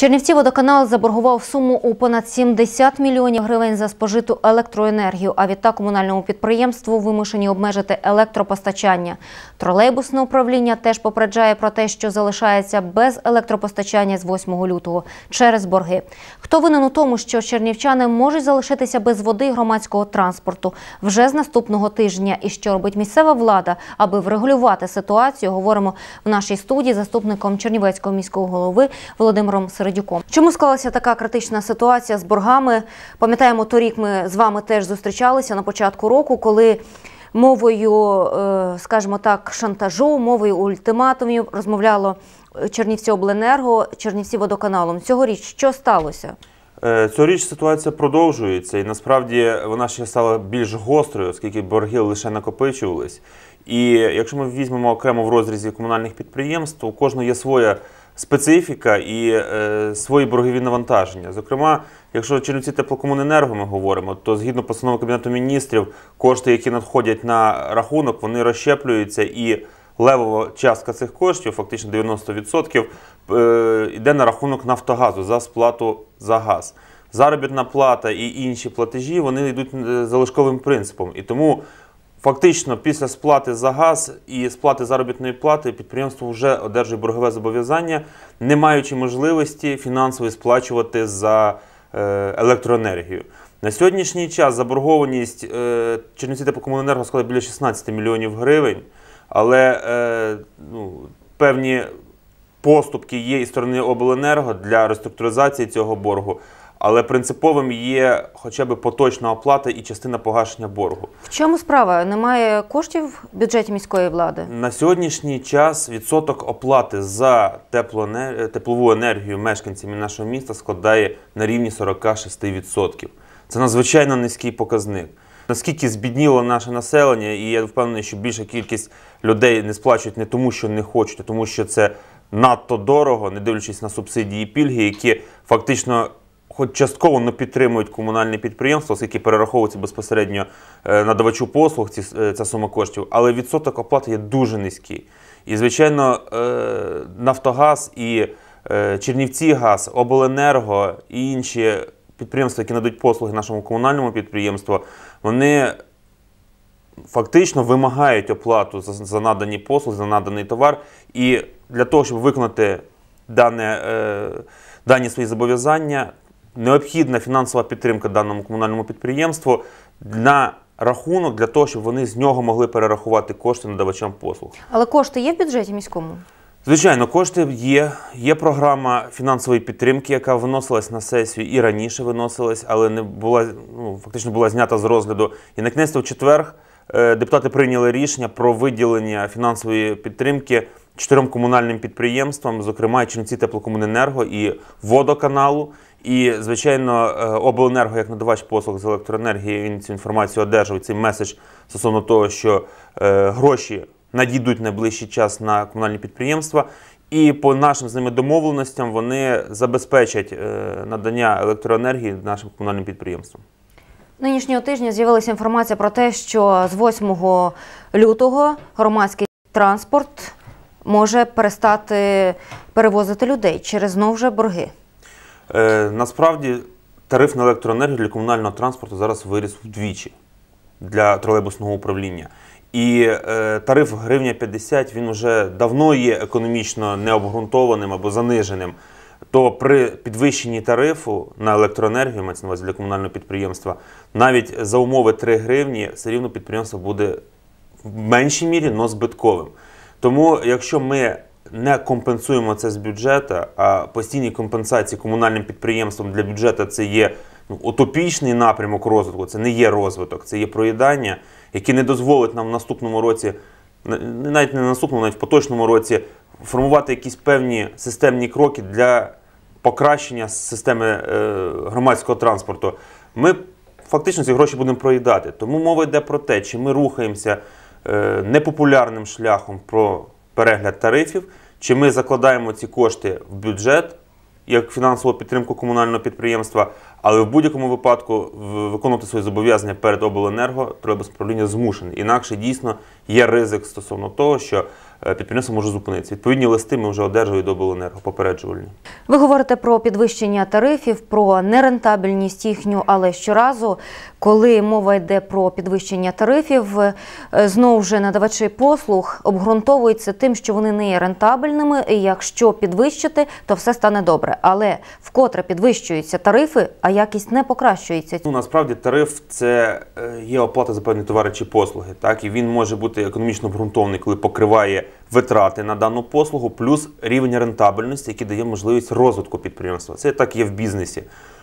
Чернівці водоканал заборгував суму у понад 70 мільйонів гривень за спожиту електроенергію. А відтак комунальному підприємству вимушені обмежити електропостачання. Тролейбусне управління теж попереджає про те, що залишається без електропостачання з 8 лютого через борги. Хто винен у тому, що чернівчани можуть залишитися без води громадського транспорту вже з наступного тижня, і що робить місцева влада, аби врегулювати ситуацію, говоримо в нашій студії заступником Чернівецького міського голови Володимиром Сергій. Радюком. Чому склалася така критична ситуація з боргами? Пам'ятаємо, торік ми з вами теж зустрічалися на початку року, коли мовою, е, скажімо так, шантажу, мовою ультиматумів розмовляло е, Чернівці Обленерго, Чернівці водоканалом. Цьогоріч що сталося? Е, цьогоріч ситуація продовжується, і насправді вона ще стала більш гострою, оскільки борги лише накопичувались. І якщо ми візьмемо окремо в розрізі комунальних підприємств, у кожного є своя специфіка і е, свої боргові навантаження. Зокрема, якщо Чернівці теплокомуненерго ми говоримо, то згідно постанови Кабінету міністрів, кошти, які надходять на рахунок, вони розщеплюються і. Левова частка цих коштів, фактично 90%, е, йде на рахунок Нафтогазу за сплату за газ. Заробітна плата і інші платежі вони йдуть е, залишковим принципом. І тому Фактично, після сплати за газ і сплати заробітної плати підприємство вже одержує боргове зобов'язання, не маючи можливості фінансово сплачувати за е, електроенергію. На сьогоднішній час заборгованість е, Чернівці теплокомуненерго складає біля 16 мільйонів гривень, але е, ну, певні поступки є і сторони обленерго для реструктуризації цього боргу але принциповим є хоча б поточна оплата і частина погашення боргу. В чому справа? Немає коштів в бюджеті міської влади? На сьогоднішній час відсоток оплати за теплову енергію мешканцями нашого міста складає на рівні 46%. Це надзвичайно низький показник. Наскільки збідніло наше населення, і я впевнений, що більша кількість людей не сплачують не тому, що не хочуть, а тому що це надто дорого, не дивлячись на субсидії і пільги, які фактично хоч частково не підтримують комунальні підприємства, оскільки перераховуються безпосередньо е, надавачу послуг ці, е, ця сума коштів, але відсоток оплати є дуже низький. І, звичайно, е, Нафтогаз і Чернівці газ, Обленерго і інші підприємства, які надають послуги нашому комунальному підприємству, вони. Фактично вимагають оплату за, за надані послуги, за наданий товар, і для того, щоб виконати дане, е, дані свої зобов'язання, необхідна фінансова підтримка даному комунальному підприємству на рахунок для того, щоб вони з нього могли перерахувати кошти надавачам послуг. Але кошти є в бюджеті міському? Звичайно, кошти є. Є програма фінансової підтримки, яка виносилась на сесію і раніше виносилась, але не була ну, фактично була знята з розгляду. І на кінець в четвер е, депутати прийняли рішення про виділення фінансової підтримки чотирьом комунальним підприємствам, зокрема і теплокомуненерго і водоканалу. І, звичайно, е, обленерго, як надавач послуг з електроенергії, він цю інформацію одержує, цей меседж стосовно того, що е, гроші надійдуть найближчий час на комунальні підприємства. І по нашим з ними домовленостям вони забезпечать е, надання електроенергії нашим комунальним підприємствам. Нинішнього тижня з'явилася інформація про те, що з 8 лютого громадський транспорт може перестати перевозити людей через знову же борги. Е, Насправді тариф на електроенергію для комунального транспорту зараз виріс вдвічі для тролейбусного управління. І е, тариф гривня 50 він вже давно є економічно необґрунтованим або заниженим. То при підвищенні тарифу на електроенергію, мається на увазі для комунального підприємства, навіть за умови 3 гривні, все рівно підприємство буде в меншій мірі, но збитковим. Тому, якщо ми не компенсуємо це з бюджету, а постійні компенсації комунальним підприємствам для бюджету це є ну, утопічний напрямок розвитку, це не є розвиток, це є проїдання, яке не дозволить нам в наступному році, навіть не в наступному, навіть в поточному році формувати якісь певні системні кроки для покращення системи е, громадського транспорту. Ми фактично ці гроші будемо проїдати. Тому мова йде про те, чи ми рухаємося е, непопулярним шляхом. про перегляд тарифів, чи ми закладаємо ці кошти в бюджет як фінансову підтримку комунального підприємства, але в будь-якому випадку виконувати свої зобов'язання перед обленерго тролейбус правління змушений. Інакше дійсно є ризик стосовно того, що Е, підприємство може зупинитися. Відповідні листи ми вже одержуємо до обленерго попереджувальні. Ви говорите про підвищення тарифів, про нерентабельність їхню, але щоразу, коли мова йде про підвищення тарифів, е, знову ж надавачі послуг обґрунтовуються тим, що вони не є рентабельними. і Якщо підвищити, то все стане добре. Але вкотре підвищуються тарифи, а якість не покращується. Ну насправді тариф це е, є оплата за певні товари чи послуги. Так і він може бути економічно обґрунтований, коли покриває витрати на дану послугу, плюс рівень рентабельності, який дає можливість розвитку підприємства. Це так є в бізнесі.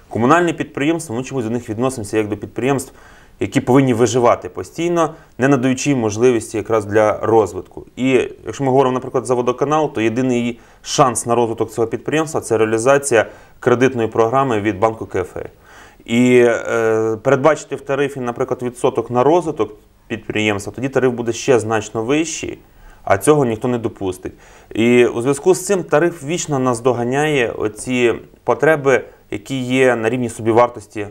Комунальні підприємства, ми чомусь до них відносимося як до підприємств, які повинні виживати постійно, не надаючи можливості якраз для розвитку. І якщо ми говоримо, наприклад, за водоканал, то єдиний шанс на розвиток цього підприємства це реалізація кредитної програми від банку КФЕ. І е, передбачити в тарифі, наприклад, відсоток на розвиток підприємства, тоді тариф буде ще значно вищий а цього ніхто не допустить. І у зв'язку з цим тариф вічно наздоганяє оці потреби, які є на рівні собівартості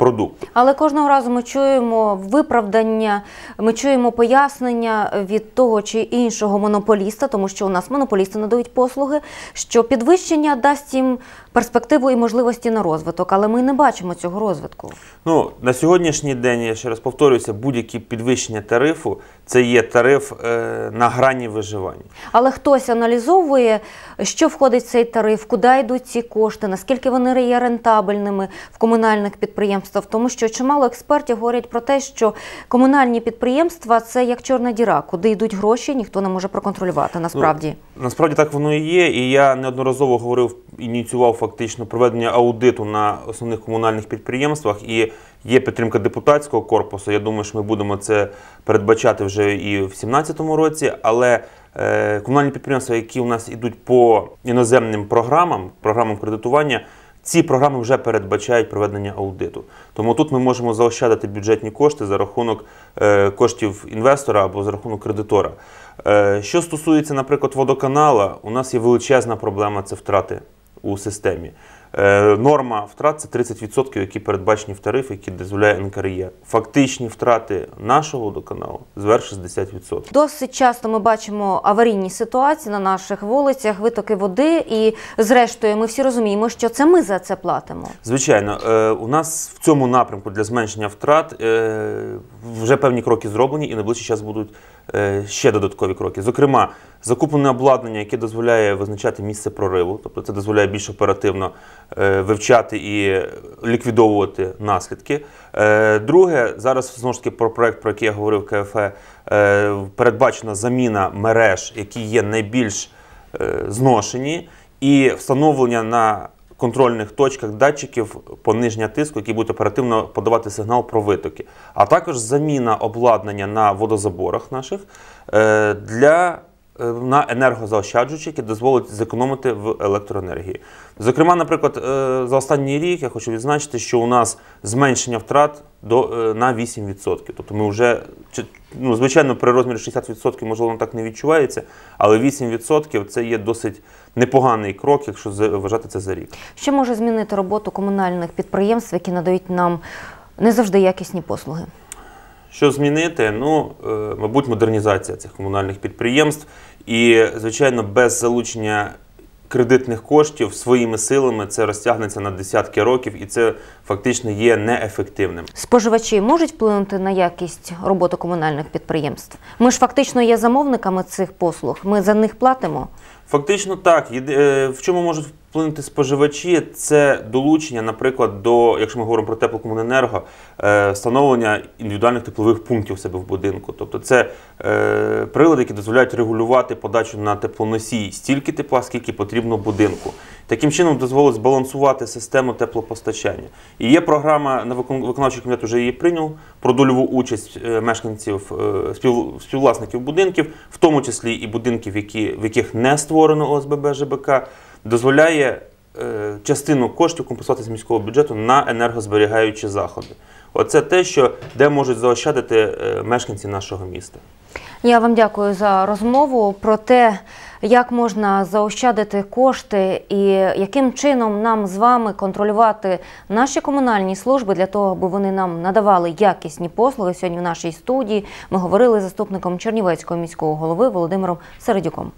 продукту. Але кожного разу ми чуємо виправдання, ми чуємо пояснення від того чи іншого монополіста, тому що у нас монополісти надають послуги, що підвищення дасть їм перспективу і можливості на розвиток, але ми не бачимо цього розвитку. Ну на сьогоднішній день я ще раз повторююся, будь-які підвищення тарифу це є тариф е, на грані виживання. Але хтось аналізовує, що входить в цей тариф, куди йдуть ці кошти, наскільки вони є рентабельними в комунальних підприємствах підприємств, тому що чимало експертів говорять про те, що комунальні підприємства це як чорна діра, куди йдуть гроші, ніхто не може проконтролювати. Насправді ну, насправді так воно і є. І я неодноразово говорив ініціював фактично проведення аудиту на основних комунальних підприємствах і. Є підтримка депутатського корпусу. Я думаю, що ми будемо це передбачати вже і в 2017 році. Але е, комунальні підприємства, які у нас йдуть по іноземним програмам, програмам кредитування, ці програми вже передбачають проведення аудиту. Тому тут ми можемо заощадити бюджетні кошти за рахунок е, коштів інвестора або за рахунок кредитора. Е, що стосується, наприклад, водоканала, у нас є величезна проблема це втрати у системі. Е, норма втрат це 30%, які передбачені в тарифі, які дозволяє НКРЄ. Фактичні втрати нашого водоканалу зверх 60%. Досить часто ми бачимо аварійні ситуації на наших вулицях, витоки води, і зрештою, ми всі розуміємо, що це ми за це платимо. Звичайно, е, у нас в цьому напрямку для зменшення втрат е, вже певні кроки зроблені, і найближчий час будуть ще додаткові кроки. Зокрема. Закуплене обладнання, яке дозволяє визначати місце прориву, тобто це дозволяє більш оперативно е, вивчати і ліквідовувати наслідки. Е, друге, зараз знову ж таки про проект, про який я говорив КФЕ, передбачена заміна мереж, які є найбільш е, зношені, і встановлення на Контрольних точках датчиків пониження тиску, які будуть оперативно подавати сигнал про витоки, а також заміна обладнання на водозаборах наших для Е, на енергозаощаджувачі, які дозволить зекономити в електроенергії. Зокрема, наприклад, е, за останній рік я хочу відзначити, що у нас зменшення втрат до, е, на 8%. Тобто ми вже, ну, звичайно, при розмірі 60%, можливо, так не відчувається, але 8% це є досить непоганий крок, якщо вважати це за рік. Що може змінити роботу комунальних підприємств, які надають нам не завжди якісні послуги? Що змінити? Ну, мабуть, модернізація цих комунальних підприємств. І, звичайно, без залучення кредитних коштів своїми силами це розтягнеться на десятки років, і це фактично є неефективним. Споживачі можуть вплинути на якість роботи комунальних підприємств. Ми ж фактично є замовниками цих послуг. Ми за них платимо. Фактично так. Е, в чому можуть вплинути споживачі? Це долучення, наприклад, до, якщо ми говоримо про теплокомуненерго, е, встановлення індивідуальних теплових пунктів у себе в будинку. Тобто це е, прилади, які дозволяють регулювати подачу на теплоносій стільки тепла, скільки потрібно будинку. Таким чином дозволить збалансувати систему теплопостачання. І є програма на виконавчий комітет вже її прийняв про дольову участь е, мешканців е, співвласників будинків, в тому числі і будинків, які, в яких не створено ОСББ ЖБК, дозволяє е, частину коштів компенсувати з міського бюджету на енергозберігаючі заходи. Оце те, що де можуть заощадити мешканці нашого міста. Я вам дякую за розмову про те як можна заощадити кошти, і яким чином нам з вами контролювати наші комунальні служби для того, аби вони нам надавали якісні послуги сьогодні. В нашій студії ми говорили з заступником Чернівецького міського голови Володимиром Середюком.